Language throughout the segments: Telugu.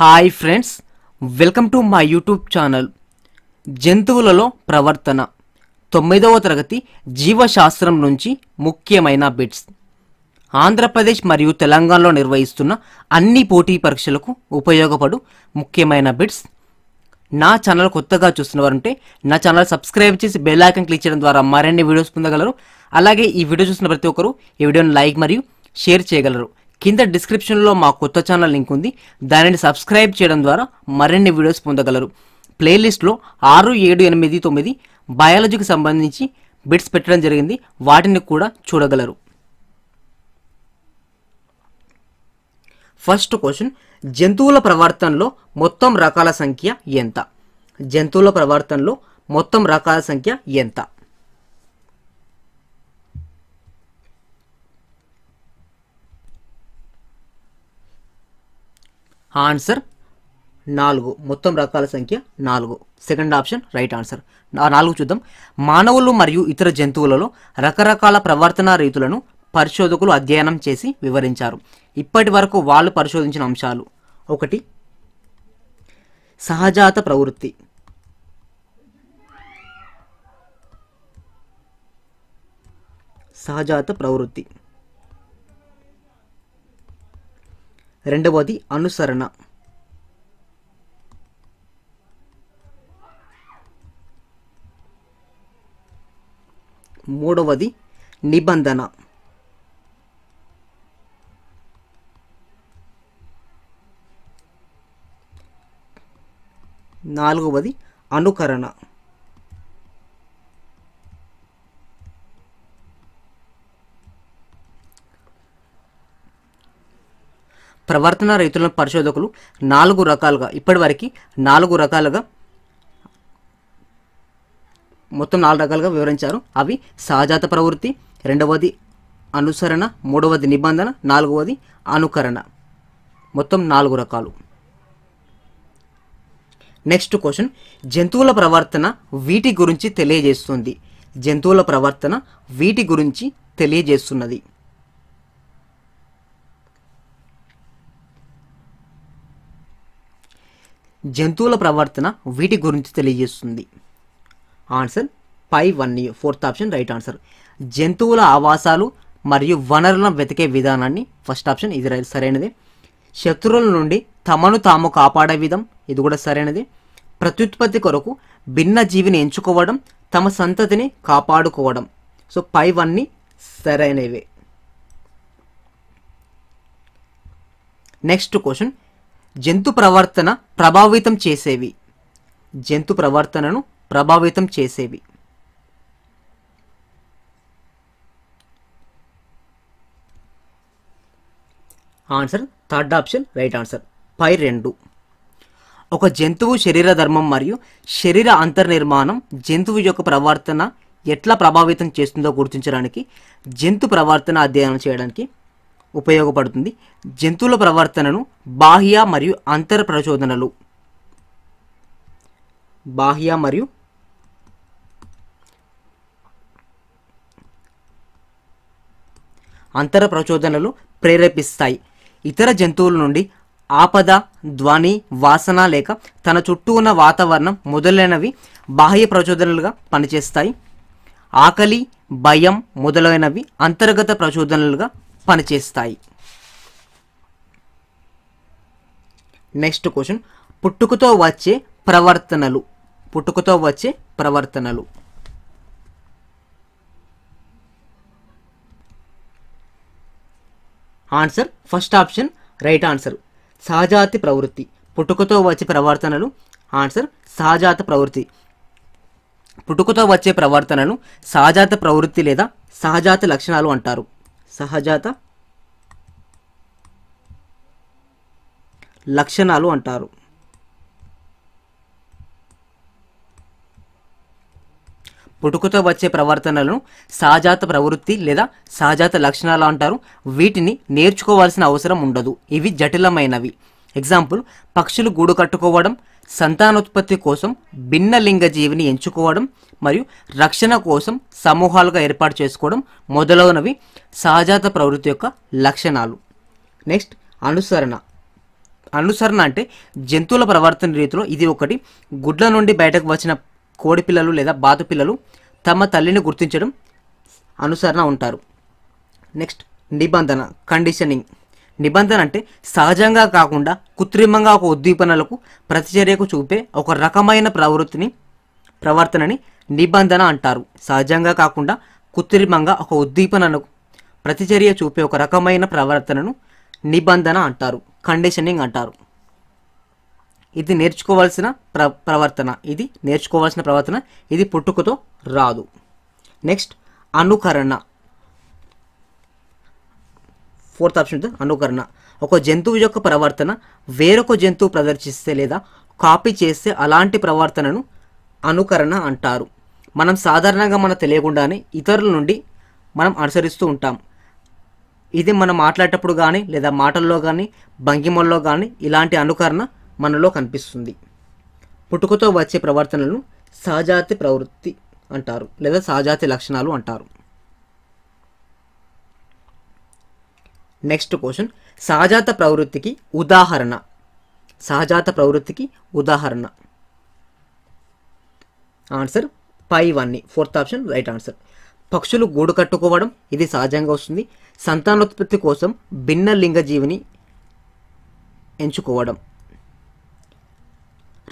హాయ్ ఫ్రెండ్స్ వెల్కమ్ టు మా యూట్యూబ్ ఛానల్ జంతువులలో ప్రవర్తన తొమ్మిదవ తరగతి జీవశాస్త్రం నుంచి ముఖ్యమైన బిట్స్ ఆంధ్రప్రదేశ్ మరియు తెలంగాణలో నిర్వహిస్తున్న అన్ని పోటీ పరీక్షలకు ఉపయోగపడు ముఖ్యమైన బిట్స్ నా ఛానల్ కొత్తగా చూస్తున్నవారంటే నా ఛానల్ సబ్స్క్రైబ్ చేసి బెల్ ఐకన్ క్లిక్ చేయడం ద్వారా మరిన్ని వీడియోస్ పొందగలరు అలాగే ఈ వీడియో చూసిన ప్రతి ఒక్కరూ ఈ వీడియోను లైక్ మరియు షేర్ చేయగలరు కింద డిస్క్రిప్షన్లో మా కొత్త ఛానల్ లింక్ ఉంది దానిని సబ్స్క్రైబ్ చేయడం ద్వారా మరిన్ని వీడియోస్ పొందగలరు ప్లేలిస్ట్లో ఆరు ఏడు ఎనిమిది తొమ్మిది బయాలజీకి సంబంధించి బిట్స్ పెట్టడం జరిగింది వాటిని కూడా చూడగలరు ఫస్ట్ క్వశ్చన్ జంతువుల ప్రవర్తనలో మొత్తం రకాల సంఖ్య ఎంత జంతువుల ప్రవర్తనలో మొత్తం రకాల సంఖ్య ఎంత ఆన్సర్ నాలుగు మొత్తం రకాల సంఖ్య నాలుగు సెకండ్ ఆప్షన్ రైట్ ఆన్సర్ నాలుగు చూద్దాం మానవులు మరియు ఇతర జంతువులలో రకరకాల ప్రవర్తనా రీతులను పరిశోధకులు అధ్యయనం చేసి వివరించారు ఇప్పటి వరకు వాళ్ళు పరిశోధించిన అంశాలు ఒకటి సహజాత ప్రవృత్తి సహజాత ప్రవృత్తి రెండవది అనుసరణ మూడవది నిబంధన నాలుగవది అనుకరణ ప్రవర్తన రైతుల పరిశోధకులు నాలుగు రకాలుగా ఇప్పటివరకు నాలుగు రకాలుగా మొత్తం నాలుగు రకాలుగా వివరించారు అవి సహజాత ప్రవృత్తి రెండవది అనుసరణ మూడవది నిబంధన నాలుగవది అనుకరణ మొత్తం నాలుగు రకాలు నెక్స్ట్ క్వశ్చన్ జంతువుల ప్రవర్తన వీటి గురించి తెలియజేస్తుంది జంతువుల ప్రవర్తన వీటి గురించి తెలియజేస్తున్నది జంతువుల ప్రవర్తన వీటి గురించి తెలియజేస్తుంది ఆన్సర్ పై one fourth option right answer జంతువుల ఆవాసాలు మరియు వనరులను వెతికే విధానాన్ని ఫస్ట్ ఆప్షన్ ఇది సరైనది శత్రువుల నుండి తమను తాము కాపాడే విధం ఇది కూడా సరైనది ప్రత్యుత్పత్తి కొరకు భిన్న జీవిని ఎంచుకోవడం తమ సంతతిని కాపాడుకోవడం సో పై వన్ని సరైనవే నెక్స్ట్ క్వశ్చన్ జంతు ప్రవర్తన ప్రభావితం చేసేవి జంతు ప్రవర్తనను ప్రభావితం చేసేవి answer third option right answer పై రెండు ఒక జంతువు శరీర ధర్మం మరియు శరీర అంతర్నిర్మాణం జంతువు యొక్క ప్రవర్తన ఎట్లా ప్రభావితం చేస్తుందో గుర్తించడానికి జంతు ప్రవర్తన అధ్యయనం చేయడానికి ఉపయోగపడుతుంది జంతువుల ప్రవర్తనను బాహ్య మరియు అంతర ప్రచోదనలు బాహ్య మరియు అంతర ప్రచోదనలు ప్రేరేపిస్తాయి ఇతర జంతువుల నుండి ఆపద ధ్వని వాసన లేక తన చుట్టూ ఉన్న వాతావరణం మొదలైనవి బాహ్య ప్రచోదనలుగా పనిచేస్తాయి ఆకలి భయం మొదలైనవి అంతర్గత ప్రచోదనలుగా పనిచేస్తాయి నెక్స్ట్ క్వశ్చన్ పుట్టుకతో వచ్చే ప్రవర్తనలు పుట్టుకతో వచ్చే ప్రవర్తనలు answer first option right answer సహజాతి ప్రవృత్తి పుట్టుకతో వచ్చే ప్రవర్తనలు ఆన్సర్ సహజాత ప్రవృత్తి పుట్టుకతో వచ్చే ప్రవర్తనను సహజాత ప్రవృత్తి లేదా సహజాత లక్షణాలు అంటారు సహజాత లక్షణాలు అంటారు పుట్టుకతో వచ్చే ప్రవర్తనలను సహజాత ప్రవృత్తి లేదా సహజాత లక్షణాలు అంటారు వీటిని నేర్చుకోవాల్సిన అవసరం ఉండదు ఇవి జటిలమైనవి ఎగ్జాంపుల్ పక్షులు గూడు కట్టుకోవడం సంతానోత్పత్తి కోసం భిన్న లింగ జీవిని ఎంచుకోవడం మరియు రక్షణ కోసం సమూహాలుగా ఏర్పాటు చేసుకోవడం మొదలైనవి సహజాత ప్రవృత్తి యొక్క లక్షణాలు నెక్స్ట్ అనుసరణ అనుసరణ అంటే జంతువుల ప్రవర్తన రీతిలో ఇది ఒకటి గుడ్ల నుండి బయటకు వచ్చిన కోడి పిల్లలు లేదా బాతు పిల్లలు తమ తల్లిని గుర్తించడం అనుసరణ ఉంటారు నెక్స్ట్ నిబంధన కండిషనింగ్ నిబంధన అంటే సహజంగా కాకుండా కృత్రిమంగా ఒక ఉద్దీపనలకు ప్రతిచర్యకు చూపే ఒక రకమైన ప్రవృత్తిని ప్రవర్తనని నిబంధన అంటారు సహజంగా కాకుండా కృత్రిమంగా ఒక ఉద్దీపనలకు ప్రతిచర్య చూపే ఒక రకమైన ప్రవర్తనను నిబంధన అంటారు కండిషనింగ్ అంటారు ఇది నేర్చుకోవాల్సిన ప్ర ప్రవర్తన ఇది నేర్చుకోవాల్సిన ప్రవర్తన ఇది పుట్టుకతో రాదు నెక్స్ట్ అనుకరణ ఫోర్త్ ఆప్షన్ అనుకరణ ఒక జంతువు యొక్క ప్రవర్తన వేరొక జంతువు ప్రదర్శిస్తే లేదా కాపీ చేస్తే అలాంటి ప్రవర్తనను అనుకరణ అంటారు మనం సాధారణంగా మన తెలియకుండానే ఇతరుల నుండి మనం అనుసరిస్తూ ఉంటాం ఇది మనం మాట్లాడేటప్పుడు కానీ లేదా మాటల్లో కానీ భంగిమల్లో కానీ ఇలాంటి అనుకరణ మనలో కనిపిస్తుంది పుట్టుకతో వచ్చే ప్రవర్తనలను సహజాతి ప్రవృత్తి అంటారు లేదా సహజాతి లక్షణాలు అంటారు నెక్స్ట్ క్వశ్చన్ సహజాత ప్రవృత్తికి ఉదాహరణ సహజాత ప్రవృత్తికి ఉదాహరణ ఆన్సర్ పై వన్ని ఫోర్త్ ఆప్షన్ రైట్ ఆన్సర్ పక్షులు గూడు కట్టుకోవడం ఇది సహజంగా వస్తుంది సంతానోత్పత్తి కోసం భిన్న లింగజీవిని ఎంచుకోవడం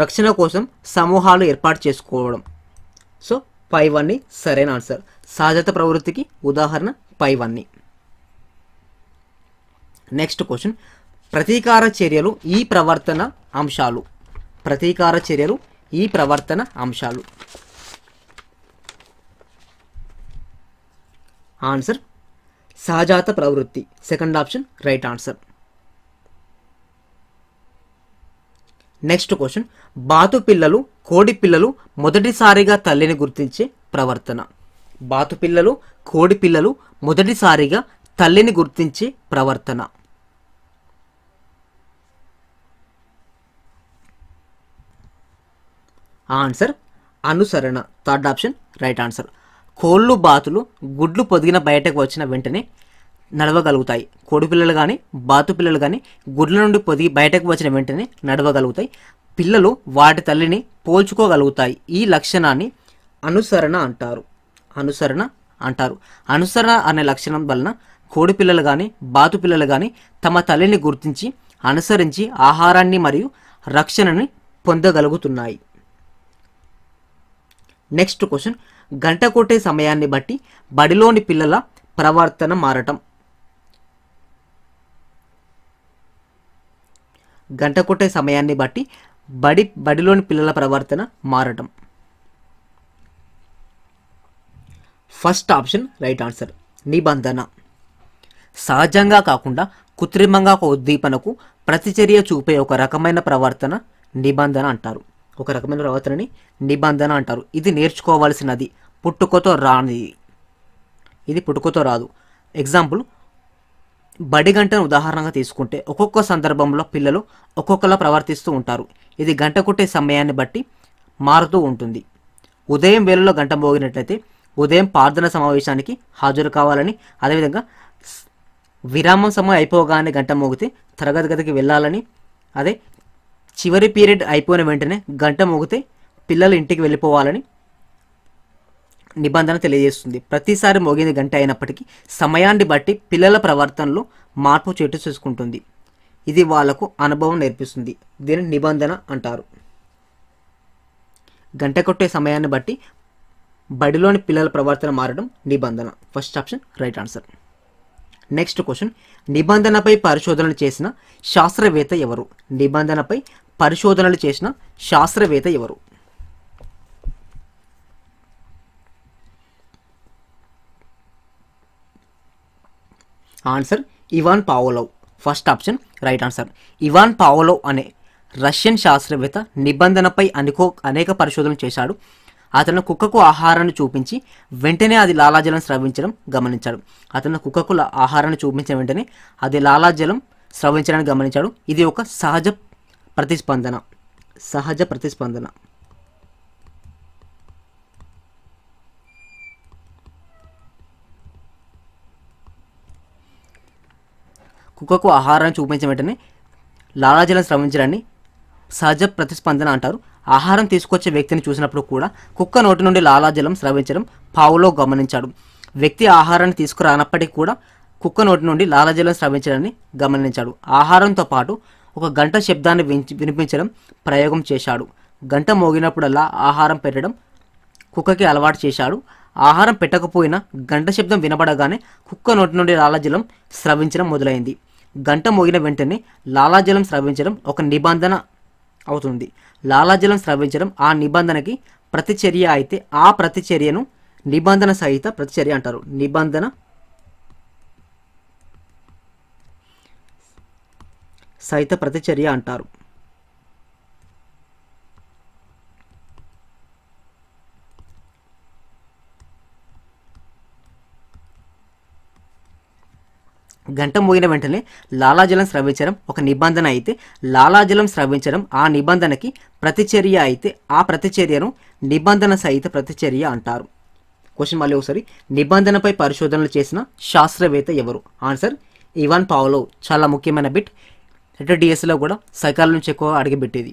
రక్షణ కోసం సమూహాలు ఏర్పాటు చేసుకోవడం సో పై వన్ని సరైన ఆన్సర్ సహజత ప్రవృత్తికి ఉదాహరణ పై వన్ని నెక్స్ట్ క్వశ్చన్ ప్రతీకార చర్యలు ఈ ప్రవర్తన అంశాలు ప్రతీకార చర్యలు ఈ ప్రవర్తన అంశాలు ఆన్సర్ సహజాత ప్రవృత్తి second option right answer next question బాతు పిల్లలు కోడి పిల్లలు మొదటిసారిగా తల్లిని గుర్తించే ప్రవర్తన బాతు పిల్లలు కోడి పిల్లలు మొదటిసారిగా తల్లిని గుర్తించి ప్రవర్తన ఆన్సర్ అనుసరణ థర్డ్ ఆప్షన్ రైట్ ఆన్సర్ కోళ్ళు బాతులు గుడ్లు పొదిగిన బయటకు వచ్చిన వెంటనే నడవగలుగుతాయి కోడి పిల్లలు కానీ బాతు పిల్లలు కానీ గుడ్ల నుండి పొదిగి బయటకు వచ్చిన వెంటనే నడవగలుగుతాయి పిల్లలు వాటి తల్లిని పోల్చుకోగలుగుతాయి ఈ లక్షణాన్ని అనుసరణ అంటారు అనుసరణ అంటారు అనుసరణ అనే లక్షణం వలన కోడి పిల్లలు కానీ బాతు పిల్లలు కానీ తమ తల్లిని గుర్తించి అనుసరించి ఆహారాన్ని మరియు రక్షణని పొందగలుగుతున్నాయి నెక్స్ట్ క్వశ్చన్ గంట కొట్టే సమయాన్ని బట్టి బడిలోని పిల్లల ప్రవర్తన మారటం గంట కొట్టే సమయాన్ని బట్టి బడి బడిలోని పిల్లల ప్రవర్తన మారటం ఫస్ట్ ఆప్షన్ రైట్ ఆన్సర్ నిబంధన సహజంగా కాకుండా కృత్రిమంగా ఒక ఉద్దీపనకు ప్రతిచర్య చూపే ఒక రకమైన ప్రవర్తన నిబంధన అంటారు ఒక రకమైన ప్రవర్తనని నిబంధన అంటారు ఇది నేర్చుకోవాల్సినది పుట్టుకతో రానిది ఇది పుట్టుకతో రాదు ఎగ్జాంపుల్ బడి గంటను ఉదాహరణగా తీసుకుంటే ఒక్కొక్క సందర్భంలో పిల్లలు ఒక్కొక్కలా ప్రవర్తిస్తూ ఉంటారు ఇది గంట కుట్టే సమయాన్ని బట్టి మారుతూ ఉంటుంది ఉదయం వేళలో గంట మోగినట్లయితే ఉదయం ప్రార్థన సమావేశానికి హాజరు కావాలని అదేవిధంగా విరామం సమయం అయిపోగానే గంట మోగితే తరగతి గదికి వెళ్ళాలని అదే చివరి పీరియడ్ అయిపోయిన వెంటనే గంట మోగితే పిల్లలు ఇంటికి వెళ్ళిపోవాలని నిబంధన తెలియజేస్తుంది ప్రతిసారి మోగింది గంట అయినప్పటికీ సమయాన్ని బట్టి పిల్లల ప్రవర్తనలో మార్పు చెట్టు చూసుకుంటుంది ఇది వాళ్లకు అనుభవం నేర్పిస్తుంది దీని నిబంధన అంటారు గంట కొట్టే సమయాన్ని బట్టి బడిలోని పిల్లల ప్రవర్తన మారడం నిబంధన first option right answer next question నిబంధనపై పరిశోధనలు చేసిన శాస్త్రవేత్త ఎవరు నిబంధనపై పరిశోధనలు చేసిన శాస్త్రవేత్త ఎవరు answer Ivan Pavlov first option right answer Ivan Pavlov అనే రష్యన్ శాస్త్రవేత్త నిబంధనపై అనుకో అనేక పరిశోధనలు చేశాడు అతను కుక్కకు ఆహారాన్ని చూపించి వెంటనే అది లాలాజలం స్రవించడం గమనించాడు అతను కుక్కకు ఆహారాన్ని చూపించిన వెంటనే అది లాలాజలం స్రవించడానికి గమనించాడు ఇది ఒక సహజ ప్రతిస్పందన సహజ ప్రతిస్పందన కుక్కకు ఆహారాన్ని చూపించిన వెంటనే లాలాజలం స్రవించడాన్ని సహజ ప్రతిస్పందన అంటారు ఆహారం తీసుకొచ్చే వ్యక్తిని చూసినప్పుడు కూడా కుక్క నోటి నుండి లాలాజలం స్రవించడం పావులో గమనించాడు వ్యక్తి ఆహారాన్ని తీసుకురానప్పటికీ కూడా కుక్క నోటి నుండి లాలాజలం స్రవించడాన్ని గమనించాడు ఆహారంతో పాటు ఒక గంట శబ్దాన్ని వినిపించడం ప్రయోగం చేశాడు గంట మోగినప్పుడల్లా ఆహారం పెట్టడం కుక్కకి అలవాటు చేశాడు ఆహారం పెట్టకపోయినా గంట శబ్దం వినబడగానే కుక్క నోటి నుండి లాలాజలం స్రవించడం మొదలైంది గంట మోగిన వెంటనే లాలాజలం స్రవించడం ఒక నిబంధన అవుతుంది లాలాజలం స్రవించడం ఆ నిబంధనకి ప్రతిచర్య అయితే ఆ ప్రతిచర్యను నిబంధన సహిత ప్రతిచర్య అంటారు నిబంధన సహిత ప్రతిచర్య అంటారు గంట మోగిన వెంటనే లాలాజలం స్రవించడం ఒక నిబంధన అయితే లాలాజలం స్రవించడం ఆ నిబంధనకి ప్రతిచర్య అయితే ఆ ప్రతిచర్యను నిబంధన సహిత ప్రతిచర్య అంటారు క్వశ్చన్ మళ్ళీ ఒకసారి నిబంధనపై పరిశోధనలు చేసిన శాస్త్రవేత్త ఎవరు ఆన్సర్ ఇవాన్ పావులో చాలా ముఖ్యమైన బిట్ డిఎస్లో e కూడా సైకాల నుంచి ఎక్కువ అడిగిపెట్టేది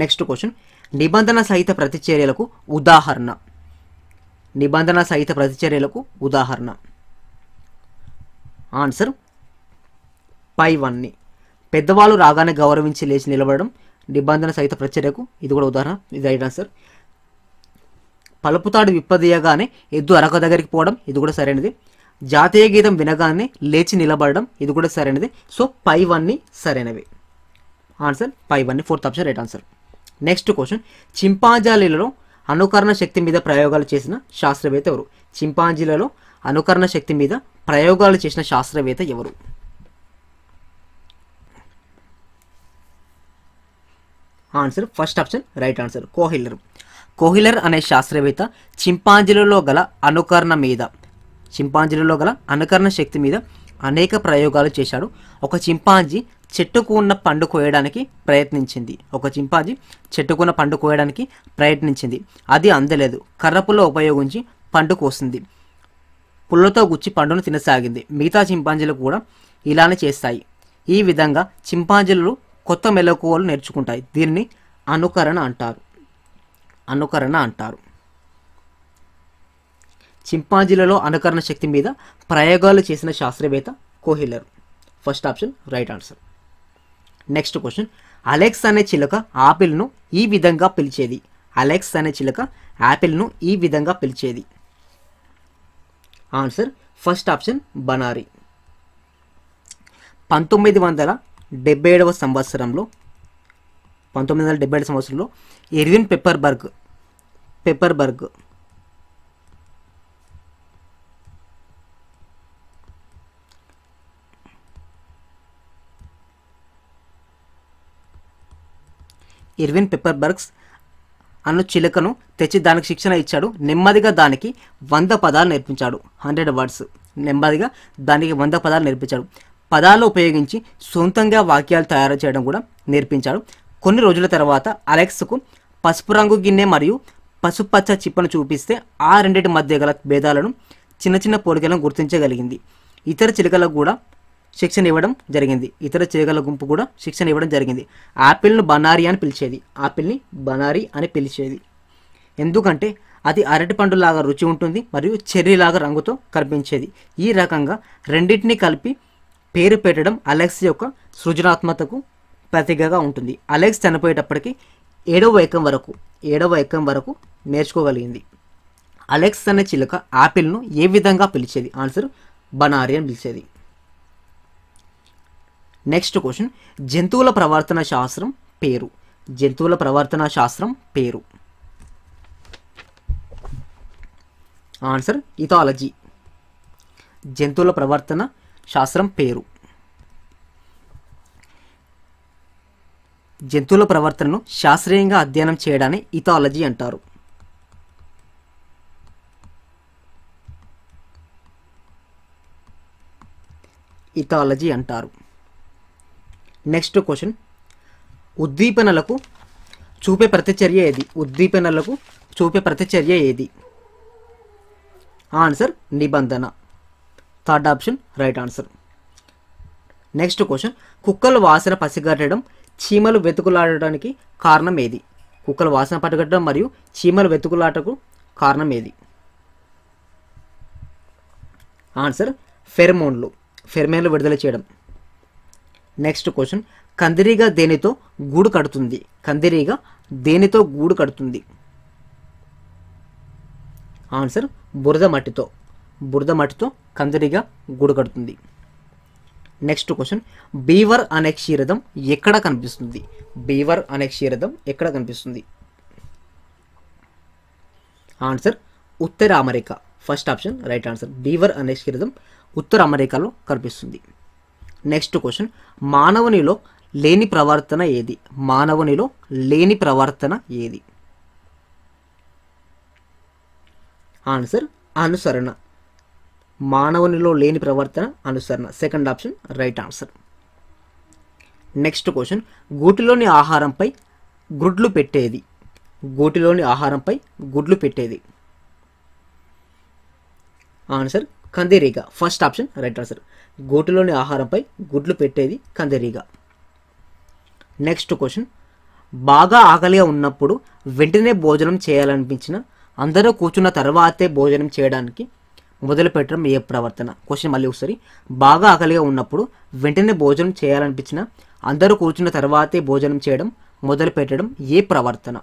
నెక్స్ట్ క్వశ్చన్ నిబంధన సహిత ప్రతిచర్యలకు ఉదాహరణ నిబంధన సహిత ప్రతిచర్యలకు ఉదాహరణ ఆన్సర్ పై వన్ని పెద్దవాళ్ళు రాగానే గౌరవించి లేచి నిలబడడం నిబంధన సహిత ప్రచర్యకు ఇది కూడా ఉదాహరణ ఇది రైట్ ఆన్సర్ పలుపుతాడు విప్పదీయగానే ఎద్దు అరక దగ్గరికి పోవడం ఇది కూడా సరైనది జాతీయ గీతం వినగానే లేచి నిలబడడం ఇది కూడా సరైనది సో పై వన్ని సరైనవి ఆన్సర్ పై వన్ని fourth option right answer next question చింపాంజాలీలలో అనుకరణ శక్తి మీద ప్రయోగాలు చేసిన శాస్త్రవేత్త ఎవరు చింపాంజీలలో అనుకరణ శక్తి మీద ప్రయోగాలు చేసిన శాస్త్రవేత్త ఎవరు answer first option right answer Kohler Kohler అనే శాస్త్రవేత్త చింపాంజీలలో గల అనుకరణ మీద చింపాంజీలలో గల అనుకరణ శక్తి మీద అనేక ప్రయోగాలు చేశాడు ఒక చింపాంజీ చెట్టుకు ఉన్న పండు కోయడానికి ప్రయత్నించింది ఒక చింపాజీ చెట్టుకున్న పండు కోయడానికి ప్రయత్నించింది అది అందలేదు కర్రపుల్ల ఉపయోగించి పండు కోసింది పుల్లతో గుచ్చి పండును తినసాగింది మిగతా చింపాంజీలు కూడా ఇలానే చేస్తాయి ఈ విధంగా చింపాంజీలు కొత్త మెలకువలు నేర్చుకుంటాయి దీనిని అనుకరణ అంటారు అనుకరణ అంటారు చింపాంజీలలో అనుకరణ శక్తి మీద ప్రయోగాలు చేసిన శాస్త్రవేత్త Kohler first option right answer next question Alex అనే చిలుక ఆపిల్ను ఈ విధంగా పిలిచేది అలెక్స్ అనే చిలుక యాపిల్ను ఈ విధంగా పిలిచేది ఆన్సర్ ఫస్ట్ ఆప్షన్ బనారీ పంతొమ్మిది వందల డెబ్బై ఏడవ సంవత్సరంలో పంతొమ్మిది వందల డెబ్బై ఏడు సంవత్సరంలో ఎర్విన్ పెప్పర్బర్గ్ పెప్పర్బర్గ్ ఇర్విన్ పెప్పర్బర్గ్స్ అన్న చిలుకను తెచ్చి దానికి శిక్షణ ఇచ్చాడు నెమ్మదిగా దానికి వంద పదాలు నేర్పించాడు హండ్రెడ్ వర్డ్స్ నెమ్మదిగా దానికి వంద పదాలు నేర్పించాడు పదాలు ఉపయోగించి సొంతంగా వాక్యాలు తయారు చేయడం కూడా నేర్పించాడు కొన్ని రోజుల తర్వాత అలెక్స్కు పసుపు రంగు గిన్నె మరియు పసుపచ్చ చిప్పను చూపిస్తే ఆ రెండింటి మధ్య గల భేదాలను చిన్న చిన్న పోలికలను గుర్తించగలిగింది ఇతర చిలుకలకు కూడా శిక్షణ ఇవ్వడం జరిగింది ఇతర చేగల గుంపు కూడా శిక్షణ ఇవ్వడం జరిగింది ఆపిల్ను బనారీ అని పిలిచేది ఆపిల్ని బనారీ అని పిలిచేది ఎందుకంటే అది పండులాగా రుచి ఉంటుంది మరియు చెర్రీలాగా రంగుతో కనిపించేది ఈ రకంగా రెండింటినీ కలిపి పేరు పెట్టడం అలెక్స్ యొక్క సృజనాత్మకతకు ప్రతిగగా ఉంటుంది అలెక్స్ చనిపోయేటప్పటికీ ఏడవ ఏకం వరకు ఏడవ ఏకం వరకు నేర్చుకోగలిగింది అలెక్స్ అనే చిలుక ఆపిల్ను ఏ విధంగా పిలిచేది ఆన్సర్ బనారీ అని పిలిచేది నెక్స్ట్ క్వశ్చన్ జంతువుల ప్రవర్తన శాస్త్రం పేరు జంతువుల ప్రవర్తన శాస్త్రం పేరు ఆన్సర్ ఇథాలజీ జంతువుల ప్రవర్తన శాస్త్రం పేరు జంతువుల ప్రవర్తనను శాస్త్రీయంగా అధ్యయనం చేయడాన్ని ఇథాలజీ అంటారు ఇథాలజీ అంటారు నెక్స్ట్ క్వశ్చన్ ఉద్దీపనలకు చూపే ప్రతిచర్య ఏది ఉద్దీపనలకు చూపే ప్రతిచర్య ఏది ఆన్సర్ నిబంధన third option right answer next question కుక్కలు వాసన పసిగట్టడం చీమలు వెతుకులాడడానికి కారణం ఏది కుక్కలు వాసన పట్టుకట్టడం మరియు చీమలు వెతుకులాటకు కారణం ఏది ఆన్సర్ ఫెర్మోన్లు ఫెర్మోన్లు విడుదల చేయడం నెక్స్ట్ క్వశ్చన్ కందిరీగా దేనితో గూడు కడుతుంది కందిరీగ దేనితో గూడు కడుతుంది ఆన్సర్ బురద మట్టితో బురద మట్టితో కందిరీగా గూడు కడుతుంది నెక్స్ట్ క్వశ్చన్ బీవర్ అనే క్షీరథం ఎక్కడ కనిపిస్తుంది బీవర్ అనే క్షీరథం ఎక్కడ కనిపిస్తుంది ఆన్సర్ ఉత్తర America first option right answer beaver అనే క్షీరథం ఉత్తర అమెరికాలో కనిపిస్తుంది నెక్స్ట్ క్వశ్చన్ మానవునిలో లేని ప్రవర్తన ఏది మానవునిలో లేని ప్రవర్తన ఏది ఆన్సర్ అనుసరణ మానవునిలో లేని ప్రవర్తన అనుసరణ second option right answer next question గూటిలోని ఆహారంపై గుడ్లు పెట్టేది గూటిలోని ఆహారంపై గుడ్లు పెట్టేది ఆన్సర్ కందిరీగ ఫస్ట్ ఆప్షన్ రైట్ ఆన్సర్ గోటులోని ఆహారంపై గుడ్లు పెట్టేది కందిరీగ నెక్స్ట్ క్వశ్చన్ బాగా ఆకలిగా ఉన్నప్పుడు వెంటనే భోజనం చేయాలనిపించిన అందరూ కూర్చున్న తర్వాతే భోజనం చేయడానికి మొదలు పెట్టడం ఏ ప్రవర్తన క్వశ్చన్ మళ్ళీ ఒకసారి బాగా ఆకలిగా ఉన్నప్పుడు వెంటనే భోజనం చేయాలనిపించిన అందరూ కూర్చున్న తర్వాతే భోజనం చేయడం మొదలు పెట్టడం ఏ ప్రవర్తన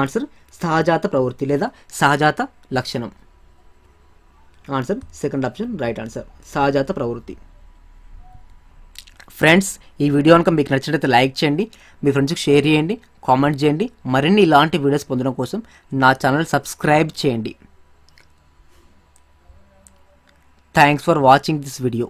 ఆన్సర్ సహజాత ప్రవృత్తి లేదా సహజాత లక్షణం answer second option right answer సహజాత ప్రవృత్తి ఫ్రెండ్స్ ఈ వీడియో కనుక మీకు నచ్చినట్లయితే లైక్ చేయండి మీ ఫ్రెండ్స్కి షేర్ చేయండి కామెంట్ చేయండి మరిన్ని ఇలాంటి వీడియోస్ పొందడం కోసం నా ఛానల్ సబ్స్క్రైబ్ చేయండి thanks for watching this video